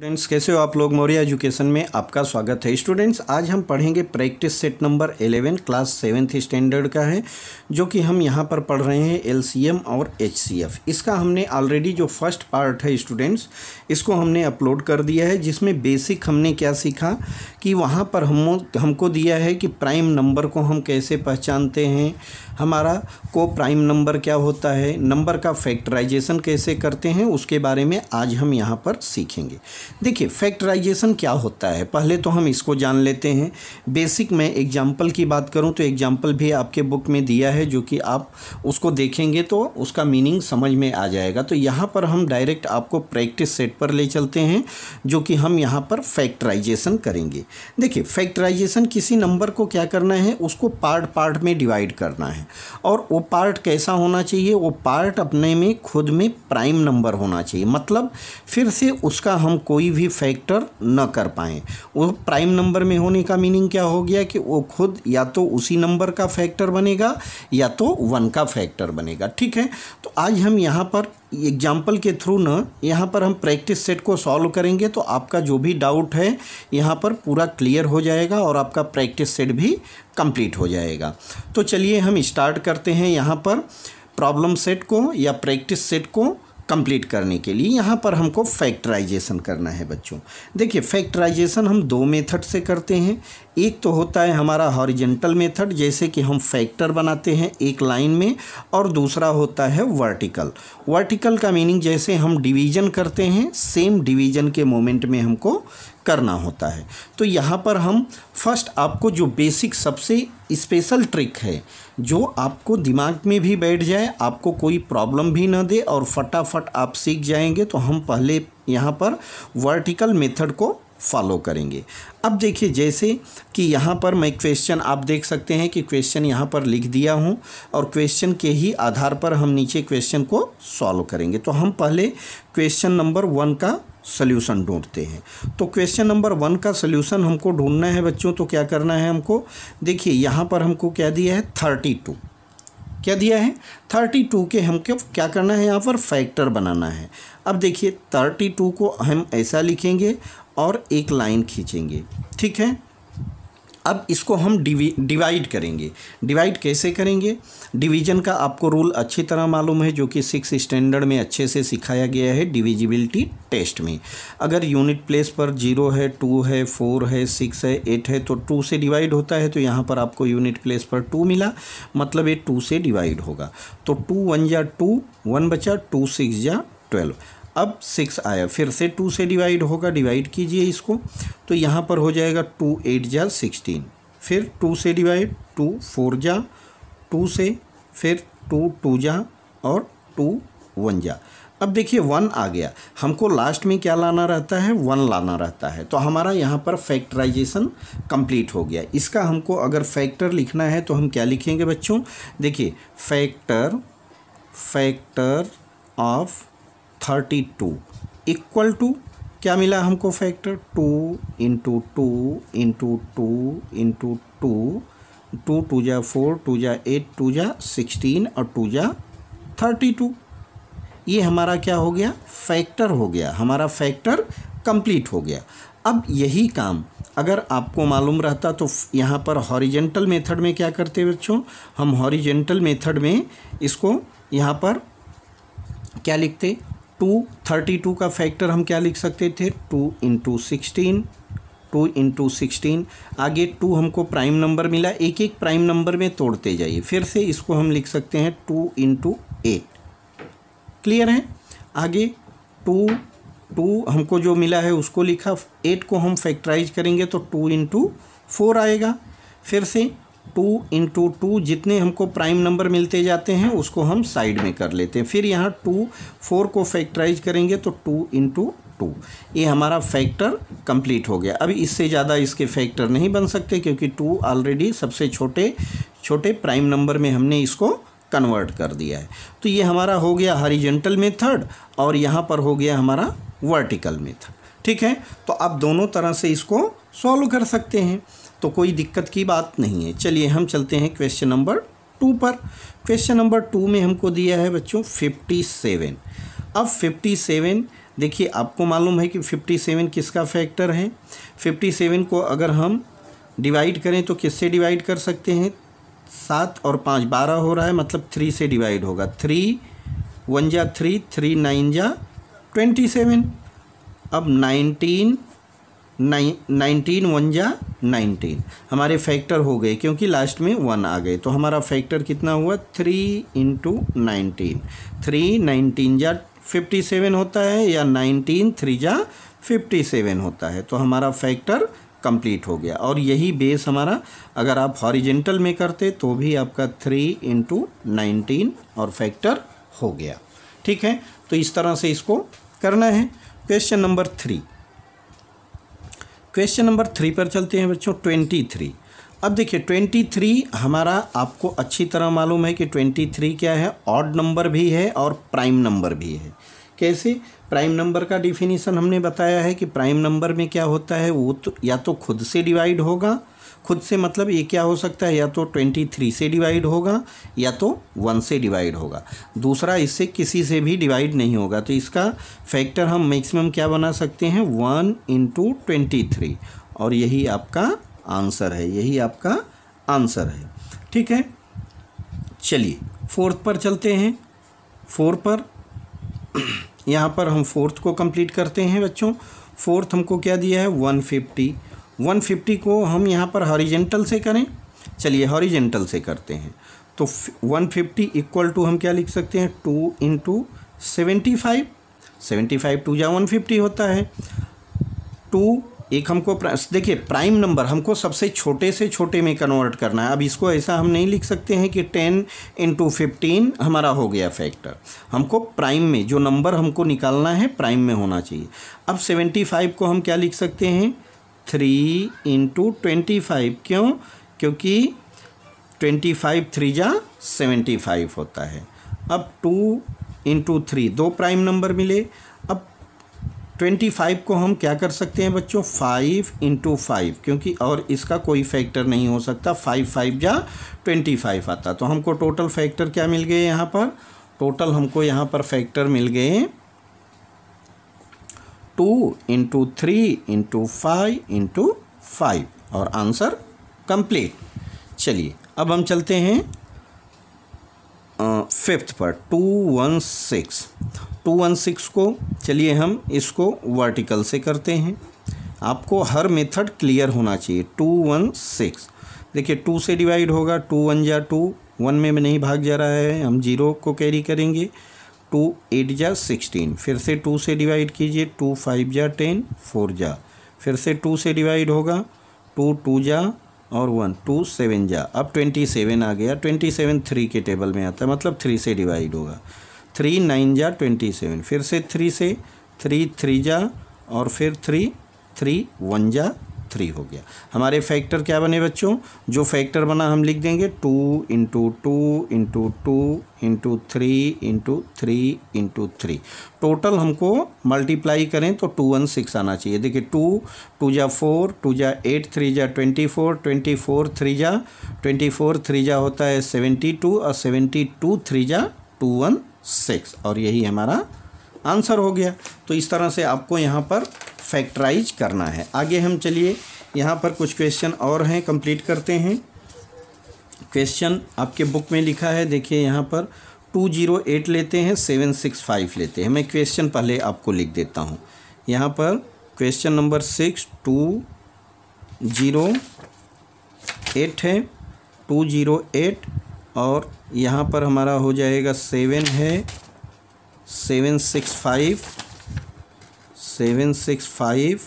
students कैसे हो आप लोग मौर्य एजुकेशन में आपका स्वागत है स्टूडेंट्स आज हम पढ़ेंगे practice set number 11 class seventh standard का है जो कि हम यहाँ पर पढ़ रहे हैं एलसीएम और एचसीएफ इसका हमने ऑलरेडी जो फर्स्ट पार्ट है स्टूडेंट्स इसको हमने अपलोड कर दिया है जिसमें बेसिक हमने क्या सीखा कि वहाँ पर हम हमको दिया है कि प्राइम नंबर को हम कैसे पहचानते हैं हमारा को प्राइम नंबर क्या होता है नंबर का फैक्टराइजेशन कैसे करते हैं उसके बारे में आज हम यहाँ पर सीखेंगे देखिए फैक्टराइजेशन क्या होता है पहले तो हम इसको जान लेते हैं बेसिक में एग्जाम्पल की बात करूँ तो एग्जाम्पल भी आपके बुक में दिया है जो कि आप उसको देखेंगे तो उसका मीनिंग समझ में आ जाएगा तो यहाँ पर हम डायरेक्ट आपको प्रैक्टिस सेट पर ले चलते हैं जो कि हम यहाँ पर फैक्टराइजेशन करेंगे देखिए फैक्टराइजेशन किसी नंबर को क्या करना है उसको पार्ट पार्ट में डिवाइड करना है और वो पार्ट कैसा होना चाहिए वो पार्ट अपने में खुद में प्राइम नंबर होना चाहिए मतलब फिर से उसका हम कोई कोई भी फैक्टर न कर पाएँ वो प्राइम नंबर में होने का मीनिंग क्या हो गया कि वो खुद या तो उसी नंबर का फैक्टर बनेगा या तो वन का फैक्टर बनेगा ठीक है तो आज हम यहाँ पर एग्जाम्पल के थ्रू ना यहाँ पर हम प्रैक्टिस सेट को सॉल्व करेंगे तो आपका जो भी डाउट है यहाँ पर पूरा क्लियर हो जाएगा और आपका प्रैक्टिस सेट भी कंप्लीट हो जाएगा तो चलिए हम स्टार्ट करते हैं यहाँ पर प्रॉब्लम सेट को या प्रैक्टिस सेट को कंप्लीट करने के लिए यहाँ पर हमको फैक्टराइजेशन करना है बच्चों देखिए फैक्टराइजेशन हम दो मेथड से करते हैं एक तो होता है हमारा हॉरिजेंटल मेथड जैसे कि हम फैक्टर बनाते हैं एक लाइन में और दूसरा होता है वर्टिकल वर्टिकल का मीनिंग जैसे हम डिवीजन करते हैं सेम डिवीजन के मोमेंट में हमको करना होता है तो यहाँ पर हम फर्स्ट आपको जो बेसिक सबसे स्पेशल ट्रिक है जो आपको दिमाग में भी बैठ जाए आपको कोई प्रॉब्लम भी ना दे और फटाफट आप सीख जाएंगे तो हम पहले यहाँ पर वर्टिकल मेथड को फॉलो करेंगे अब देखिए जैसे कि यहाँ पर मैं क्वेश्चन आप देख सकते हैं कि क्वेश्चन यहाँ पर लिख दिया हूँ और क्वेश्चन के ही आधार पर हम नीचे क्वेश्चन को सॉल्व करेंगे तो हम पहले क्वेश्चन नंबर वन का सल्यूशन ढूंढते हैं तो क्वेश्चन नंबर वन का सल्यूशन हमको ढूंढना है बच्चों तो क्या करना है हमको देखिए यहाँ पर हमको क्या दिया है थर्टी टू क्या दिया है थर्टी टू के हमको क्या करना है यहाँ पर फैक्टर बनाना है अब देखिए थर्टी टू को हम ऐसा लिखेंगे और एक लाइन खींचेंगे ठीक है अब इसको हम डिवाइड करेंगे डिवाइड कैसे करेंगे डिवीजन का आपको रूल अच्छी तरह मालूम है जो कि सिक्स स्टैंडर्ड में अच्छे से सिखाया गया है डिविजिबिलिटी टेस्ट में अगर यूनिट प्लेस पर जीरो है टू है फोर है सिक्स है एट है तो टू से डिवाइड होता है तो यहाँ पर आपको यूनिट प्लेस पर टू मिला मतलब ये टू से डिवाइड होगा तो टू वन या टू वन बचा टू सिक्स या ट्वेल्व अब सिक्स आया फिर से टू से डिवाइड होगा डिवाइड कीजिए इसको तो यहाँ पर हो जाएगा टू एट जा सिक्सटीन फिर टू से डिवाइड टू फोर जा टू से फिर टू टू जा और टू वन जा अब देखिए वन आ गया हमको लास्ट में क्या लाना रहता है वन लाना रहता है तो हमारा यहाँ पर फैक्टराइजेशन कंप्लीट हो गया इसका हमको अगर फैक्टर लिखना है तो हम क्या लिखेंगे बच्चों देखिए factor factor of thirty two equal to क्या मिला हमको factor two into two into two into two two two जा फोर टू जा एट टू जा सिक्सटीन और टू जा थर्टी टू ये हमारा क्या हो गया फैक्टर हो गया हमारा फैक्टर कंप्लीट हो गया अब यही काम अगर आपको मालूम रहता तो यहाँ पर हॉरिजेंटल मेथड में क्या करते बच्चों हम हॉरिजेंटल मेथड में इसको यहाँ पर क्या लिखते टू थर्टी टू का फैक्टर हम क्या लिख सकते थे two into sixteen two into sixteen आगे टू हमको प्राइम नंबर मिला एक एक प्राइम नंबर में तोड़ते जाइए फिर से इसको हम लिख सकते हैं टू इंटू एट क्लियर है आगे टू टू हमको जो मिला है उसको लिखा एट को हम फैक्टराइज करेंगे तो टू इंटू फोर आएगा फिर से टू इंटू टू जितने हमको प्राइम नंबर मिलते जाते हैं उसको हम साइड में कर लेते हैं फिर यहाँ टू फोर को फैक्टराइज करेंगे तो टू इंटू टू ये हमारा फैक्टर कंप्लीट हो गया अब इससे ज़्यादा इसके फैक्टर नहीं बन सकते क्योंकि टू ऑलरेडी सबसे छोटे छोटे प्राइम नंबर में हमने इसको कन्वर्ट कर दिया है तो ये हमारा हो गया हरीजेंटल मेथड और यहाँ पर हो गया हमारा वर्टिकल मेथड ठीक है तो आप दोनों तरह से इसको सॉल्व कर सकते हैं तो कोई दिक्कत की बात नहीं है चलिए हम चलते हैं क्वेश्चन नंबर टू पर क्वेश्चन नंबर टू में हमको दिया है बच्चों फिफ्टी सेवन अब फिफ्टी सेवन देखिए आपको मालूम है कि फिफ्टी सेवन किसका फैक्टर है फिफ्टी सेवन को अगर हम डिवाइड करें तो किससे डिवाइड कर सकते हैं सात और पाँच बारह हो रहा है मतलब थ्री से डिवाइड होगा थ्री वन जा थ्री थ्री नाइन जा ट्वेंटी सेवन अब नाइनटीन नाइन नाइनटीन वन जा नाइनटीन हमारे फैक्टर हो गए क्योंकि लास्ट में वन आ गए तो हमारा फैक्टर कितना हुआ three into nineteen three nineteen जा फिफ्टी सेवन होता है या नाइनटीन थ्री जा फिफ्टी सेवन होता है तो हमारा फैक्टर कंप्लीट हो गया और यही बेस हमारा अगर आप हॉरिजेंटल में करते तो भी आपका थ्री इंटू नाइनटीन और फैक्टर हो गया ठीक है तो इस तरह से इसको करना है question number three question number three पर चलते हैं बच्चों ट्वेंटी थ्री अब देखिए ट्वेंटी थ्री हमारा आपको अच्छी तरह मालूम है कि ट्वेंटी थ्री क्या है ऑड नंबर भी है और प्राइम नंबर भी है कैसे प्राइम नंबर का डिफिनीसन हमने बताया है कि प्राइम नंबर में क्या होता है वो तो या तो खुद से डिवाइड होगा खुद से मतलब ये क्या हो सकता है या तो ट्वेंटी थ्री से डिवाइड होगा या तो वन से डिवाइड होगा दूसरा इससे किसी से भी डिवाइड नहीं होगा तो इसका फैक्टर हम मैक्सिमम क्या बना सकते हैं वन इंटू ट्वेंटी थ्री और यही आपका आंसर है यही आपका आंसर है ठीक है चलिए फोर्थ पर चलते हैं फोर पर यहाँ पर हम फोर्थ को कंप्लीट करते हैं बच्चों फोर्थ हमको क्या दिया है वन फिफ्टी 150 को हम यहाँ पर हॉरिजेंटल से करें चलिए हॉरिजेंटल से करते हैं तो 150 इक्वल टू हम क्या लिख सकते हैं two into seventy five seventy five two या वन फिफ्टी होता है टू एक हमको देखिए प्राइम नंबर हमको सबसे छोटे से छोटे में कन्वर्ट करना है अब इसको ऐसा हम नहीं लिख सकते हैं कि टेन इंटू फिफ्टीन हमारा हो गया फैक्टर हमको प्राइम में जो नंबर हमको निकालना है प्राइम में होना चाहिए अब सेवेंटी फाइव को हम क्या लिख सकते हैं थ्री इंटू ट्वेंटी फाइव क्यों क्योंकि ट्वेंटी फाइव थ्री जा सेवेंटी फाइव होता है अब टू इंटू थ्री दो प्राइम नंबर मिले अब ट्वेंटी फाइव को हम क्या कर सकते हैं बच्चों फाइव इंटू फाइव क्योंकि और इसका कोई फैक्टर नहीं हो सकता फाइव फाइव जा ट्वेंटी फाइव आता तो हमको टोटल फैक्टर क्या मिल गए यहाँ पर टोटल हमको यहाँ पर फैक्टर मिल गए two into three into five into five और आंसर कंप्लीट चलिए अब हम चलते हैं फिफ्थ पर two one six two one six को चलिए हम इसको वर्टिकल से करते हैं आपको हर मेथड क्लियर होना चाहिए टू वन सिक्स देखिए टू से डिवाइड होगा टू वन जा टू वन में नहीं भाग जा रहा है हम जीरो को कैरी करेंगे टू एट जा सिक्सटीन फिर से टू से डिवाइड कीजिए टू फाइव जा टेन फोर जा फिर से टू से डिवाइड होगा टू टू जा और वन टू सेवन जा अब ट्वेंटी सेवन आ गया ट्वेंटी सेवन थ्री के टेबल में आता है मतलब थ्री से डिवाइड होगा थ्री नाइन जा ट्वेंटी सेवन फिर से थ्री से थ्री थ्री जा और फिर थ्री थ्री वन जा थ्री हो गया हमारे फैक्टर क्या बने बच्चों जो फैक्टर बना हम लिख देंगे two into two into two into three into three into three total हमको मल्टीप्लाई करें तो टू वन सिक्स आना चाहिए देखिए टू टू जा फोर टू जा एट थ्री जा twenty four twenty four three जा ट्वेंटी फोर थ्री जा होता है सेवेंटी टू और सेवेंटी टू थ्री जा टू वन सिक्स और यही हमारा आंसर हो गया तो इस तरह से आपको यहाँ पर फैक्टराइज करना है आगे हम चलिए यहाँ पर कुछ क्वेश्चन और हैं कंप्लीट करते हैं क्वेश्चन आपके बुक में लिखा है देखिए यहाँ पर टू जीरो एट लेते हैं सेवन सिक्स फाइव लेते हैं मैं क्वेश्चन पहले आपको लिख देता हूँ यहाँ पर question number six two zero eight है टू जीरो एट और यहाँ पर हमारा हो जाएगा सेवन है seven six five seven six five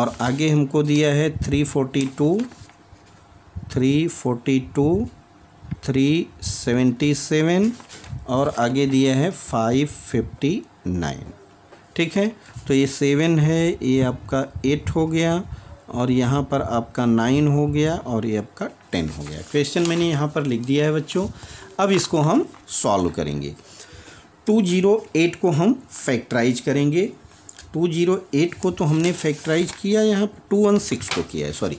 और आगे हमको दिया है three forty two three forty two three seventy seven और आगे दिया है फाइव फिफ्टी नाइन ठीक है तो ये सेवन है ये आपका एट हो गया और यहाँ पर आपका नाइन हो गया और ये आपका टेन हो गया क्वेश्चन मैंने यहाँ पर लिख दिया है बच्चों अब इसको हम सॉल्व करेंगे टू जीरो एट को हम फैक्टराइज करेंगे टू जीरो एट को तो हमने फैक्टराइज किया यहाँ टू वन सिक्स को किया है सॉरी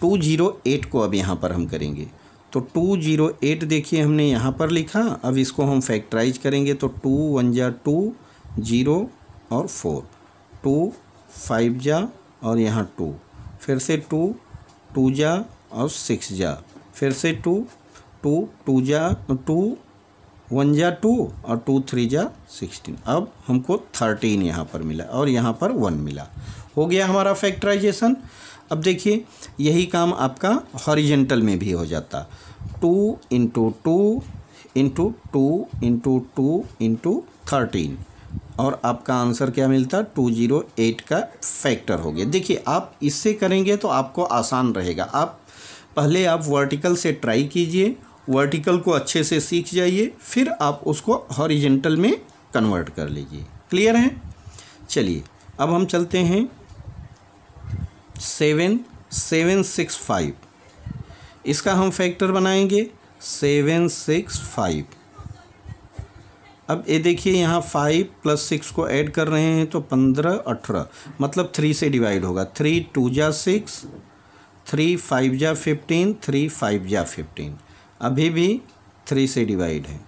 टू जीरो एट को अब यहाँ पर हम करेंगे तो टू जीरो एट देखिए हमने यहाँ पर लिखा अब इसको हम फैक्टराइज करेंगे तो टू वन जा टू जीरो और फोर टू फाइव जा और यहाँ टू फिर से टू टू जा और सिक्स जा फिर से टू टू टू जा तो टू वन जा टू और टू थ्री जा सिक्सटीन अब हमको थर्टीन यहाँ पर मिला और यहाँ पर वन मिला हो गया हमारा फैक्टराइजेशन अब देखिए यही काम आपका हॉरिजेंटल में भी हो जाता two into two into two into two into thirteen और आपका आंसर क्या मिलता टू जीरो एट का फैक्टर हो गया देखिए आप इससे करेंगे तो आपको आसान रहेगा आप पहले आप वर्टिकल से ट्राई कीजिए वर्टिकल को अच्छे से सीख जाइए फिर आप उसको हॉरिजेंटल में कन्वर्ट कर लीजिए क्लियर है चलिए अब हम चलते हैं सेवन सेवन सिक्स फाइव इसका हम फैक्टर बनाएंगे सेवन सिक्स फाइव अब ये देखिए यहाँ फाइव प्लस सिक्स को ऐड कर रहे हैं तो पंद्रह अठारह मतलब थ्री से डिवाइड होगा थ्री टू जा सिक्स थ्री फाइव जा फिफ्टीन थ्री फाइव जा फिफ्टीन अभी भी थ्री से डिवाइड है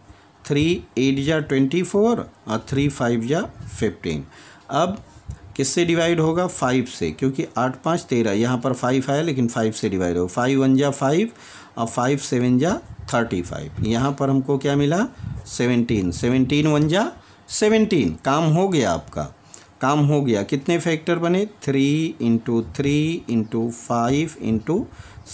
थ्री एट जा ट्वेंटी फोर और थ्री फाइव जा फिफ्टीन अब किससे डिवाइड होगा फाइव से क्योंकि आठ पाँच तेरह यहाँ पर फाइव है लेकिन फाइव से डिवाइड होगा फाइव वन जा फाइव और फाइव सेवन जा थर्टी फाइव यहाँ पर हमको क्या मिला सेवनटीन सेवनटीन वन जा सेवनटीन काम हो गया आपका काम हो गया कितने फैक्टर बने three into three into five into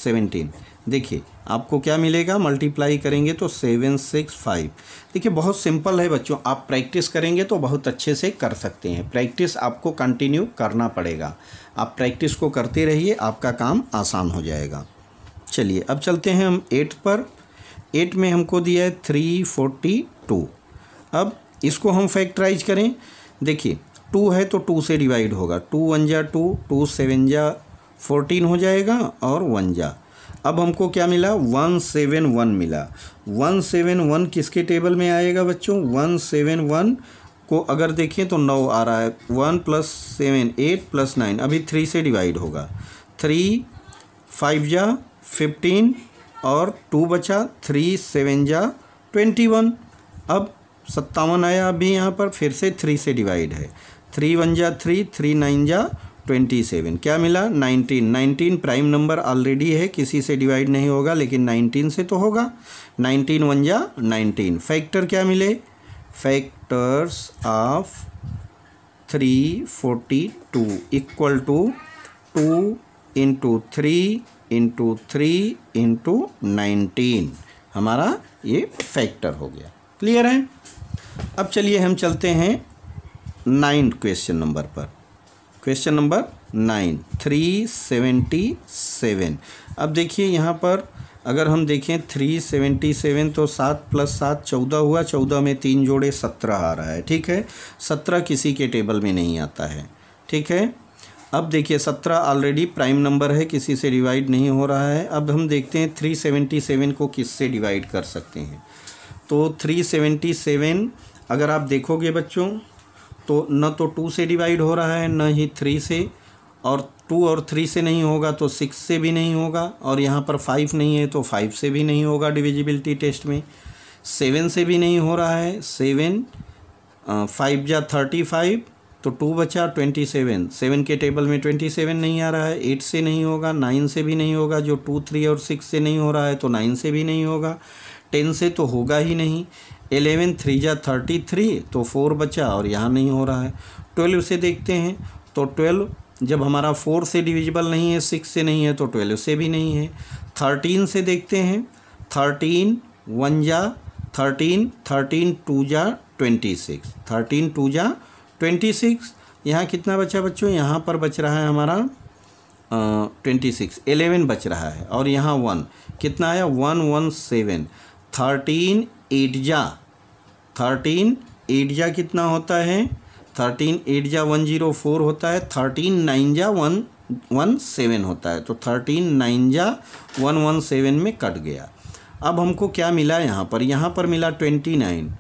seventeen देखिए आपको क्या मिलेगा मल्टीप्लाई करेंगे तो सेवन सिक्स फाइव देखिए बहुत सिंपल है बच्चों आप प्रैक्टिस करेंगे तो बहुत अच्छे से कर सकते हैं प्रैक्टिस आपको कंटिन्यू करना पड़ेगा आप प्रैक्टिस को करते रहिए आपका काम आसान हो जाएगा चलिए अब चलते हैं हम एट पर एट में हमको दिया है थ्री फोर्टी टू अब इसको हम फैक्टराइज करें देखिए टू है तो टू से डिवाइड होगा टू वन जा टू टू सेवन जा फोर्टीन हो जाएगा और वन जा अब हमको क्या मिला वन सेवन वन मिला वन सेवन वन किसके टेबल में आएगा बच्चों वन सेवन वन को अगर देखें तो नौ आ रहा है one plus seven eight plus nine अभी थ्री से डिवाइड होगा थ्री फाइव जा फिफ्टीन और टू बचा थ्री सेवन जा ट्वेंटी वन अब सत्तावन आया अभी यहाँ पर फिर से थ्री से डिवाइड है थ्री वन जा थ्री थ्री नाइन जा ट्वेंटी सेवन क्या मिला nineteen nineteen prime number already है किसी से डिवाइड नहीं होगा लेकिन नाइनटीन से तो होगा नाइनटीन वन जा नाइनटीन फैक्टर क्या मिले factors of three forty two equal to two into three into three into nineteen हमारा ये फैक्टर हो गया क्लियर है अब चलिए हम चलते हैं नाइन क्वेश्चन नंबर पर question number nine three seventy seven अब देखिए यहाँ पर अगर हम देखें थ्री सेवेंटी सेवन तो सात प्लस सात चौदह हुआ चौदह में तीन जोड़े सत्रह आ रहा है ठीक है सत्रह किसी के टेबल में नहीं आता है ठीक है अब देखिए सत्रह ऑलरेडी प्राइम नंबर है किसी से डिवाइड नहीं हो रहा है अब हम देखते हैं थ्री सेवेंटी सेवन को किससे डिवाइड कर सकते हैं तो थ्री सेवेंटी सेवन अगर आप देखोगे बच्चों तो न तो टू से डिवाइड हो रहा है न ही थ्री से और टू और थ्री से नहीं होगा तो सिक्स से भी नहीं होगा और यहाँ पर फाइव नहीं है तो फाइव से भी नहीं होगा डिविजिबिलिटी टेस्ट में सेवन से भी नहीं हो रहा है सेवन फाइव या थर्टी फाइव तो टू बचा ट्वेंटी सेवन सेवन के टेबल में ट्वेंटी सेवन नहीं आ रहा है एट से नहीं होगा नाइन से भी नहीं होगा जो टू थ्री और सिक्स से नहीं हो रहा है तो नाइन से भी नहीं होगा टेन से तो होगा ही नहीं एलेवन थ्री जा थर्टी थ्री तो फोर बचा और यहाँ नहीं हो रहा है ट्वेल्व से देखते हैं तो ट्वेल्व जब हमारा फोर से डिविजिबल नहीं है सिक्स से नहीं है तो ट्वेल्व से भी नहीं है थर्टीन से देखते हैं थर्टीन वन जा थर्टीन थर्टीन टू जा ट्वेंटी सिक्स थर्टीन टू जा ट्वेंटी सिक्स यहाँ कितना बचा बच्चों यहाँ पर बच रहा है हमारा ट्वेंटी सिक्स एलेवन बच रहा है और यहाँ वन कितना आया one one seven thirteen eight जा थर्टीन एट जा कितना होता है थर्टीन एट जा वन जीरो फोर होता है थर्टीन नाइन जा वन वन सेवन होता है तो थर्टीन नाइन जा वन वन सेवन में कट गया अब हमको क्या मिला यहाँ पर यहाँ पर मिला ट्वेंटी नाइन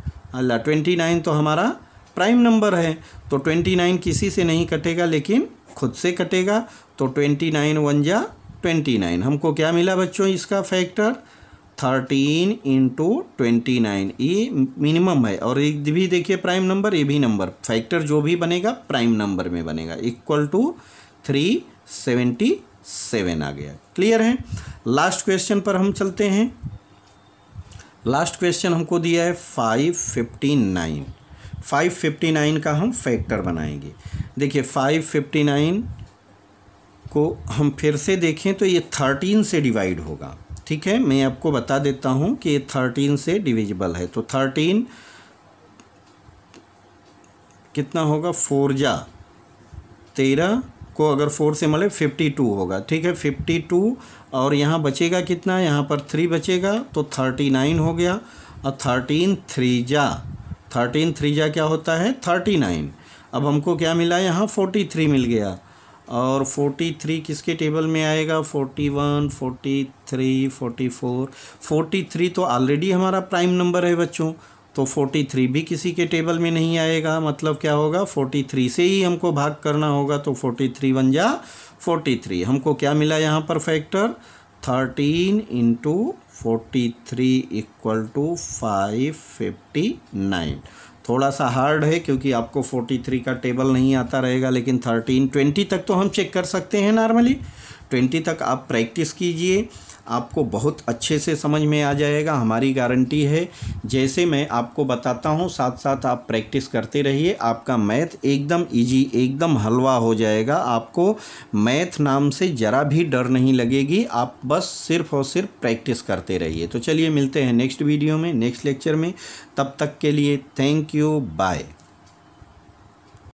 अल्लाह ट्वेंटी नाइन तो हमारा प्राइम नंबर है तो ट्वेंटी नाइन किसी से नहीं कटेगा लेकिन खुद से कटेगा तो ट्वेंटी नाइन वन जा ट्वेंटी नाइन हमको क्या मिला बच्चों इसका factor thirteen into twenty nine ये मिनिमम है और एक भी देखिए प्राइम नंबर ये भी नंबर फैक्टर जो भी बनेगा प्राइम नंबर में बनेगा equal to three seventy seven आ गया क्लियर है लास्ट क्वेश्चन पर हम चलते हैं लास्ट क्वेश्चन हमको दिया है five fifty nine five fifty nine का हम फैक्टर बनाएंगे देखिए फाइव फिफ्टी नाइन को हम फिर से देखें तो ये थर्टीन से डिवाइड होगा ठीक है मैं आपको बता देता हूँ कि थर्टीन से डिविजिबल है तो थर्टीन कितना होगा फोर जा तेरह को अगर फोर से मिले फिफ्टी टू होगा ठीक है फिफ्टी टू और यहाँ बचेगा कितना यहाँ पर थ्री बचेगा तो थर्टी नाइन हो गया और थर्टीन थ्री जा थर्टीन थ्री जा क्या होता है थर्टी नाइन अब हमको क्या मिला यहाँ फोर्टी थ्री मिल गया और 43 किसके टेबल में आएगा 41, 43, 44, 43 तो ऑलरेडी हमारा प्राइम नंबर है बच्चों तो 43 भी किसी के टेबल में नहीं आएगा मतलब क्या होगा 43 से ही हमको भाग करना होगा तो 43 बन जा थ्री हमको क्या मिला यहाँ पर factor 13 into forty three equal to five fifty nine थोड़ा सा हार्ड है क्योंकि आपको 43 का टेबल नहीं आता रहेगा लेकिन 13 20 तक तो हम चेक कर सकते हैं नॉर्मली ट्वेंटी तक आप प्रैक्टिस कीजिए आपको बहुत अच्छे से समझ में आ जाएगा हमारी गारंटी है जैसे मैं आपको बताता हूँ साथ साथ आप प्रैक्टिस करते रहिए आपका मैथ एकदम इजी एकदम हलवा हो जाएगा आपको मैथ नाम से ज़रा भी डर नहीं लगेगी आप बस सिर्फ और सिर्फ प्रैक्टिस करते रहिए तो चलिए मिलते हैं नेक्स्ट वीडियो में नेक्स्ट लेक्चर में तब तक के लिए थैंक यू बाय